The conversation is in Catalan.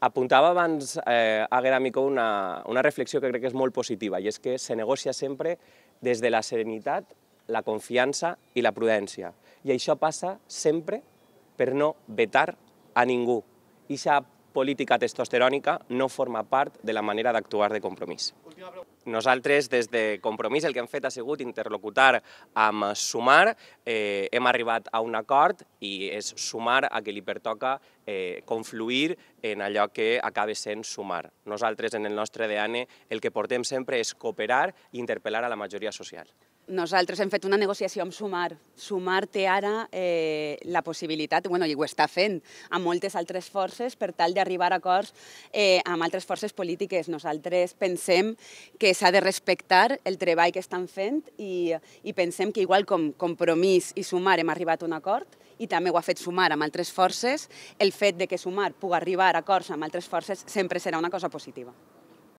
Apuntava abans eh, a Geramico una, una reflexió que crec que és molt positiva i és que se negocia sempre des de la serenitat, la confiança i la prudència. I això passa sempre per no vetar a ningú. I aquesta política testosterònica no forma part de la manera d'actuar de compromís. Nosaltres, des de Compromís, el que hem fet ha sigut interlocutar amb Sumar, eh, hem arribat a un acord i és Sumar a qui li pertoca eh, confluir en allò que acaba sent Sumar. Nosaltres, en el nostre ADN, el que portem sempre és cooperar i interpel·lar a la majoria social. Nosaltres hem fet una negociació amb Sumar. Sumar té ara eh, la possibilitat, bueno, i ho està fent, amb moltes altres forces per tal d'arribar a acords eh, amb altres forces polítiques. Nosaltres pensem que s'ha de respectar el treball que estan fent i, i pensem que igual com Compromís i Sumar hem arribat a un acord, i també ho ha fet sumar amb altres forces, el fet de que sumar pugui arribar a acords amb altres forces sempre serà una cosa positiva.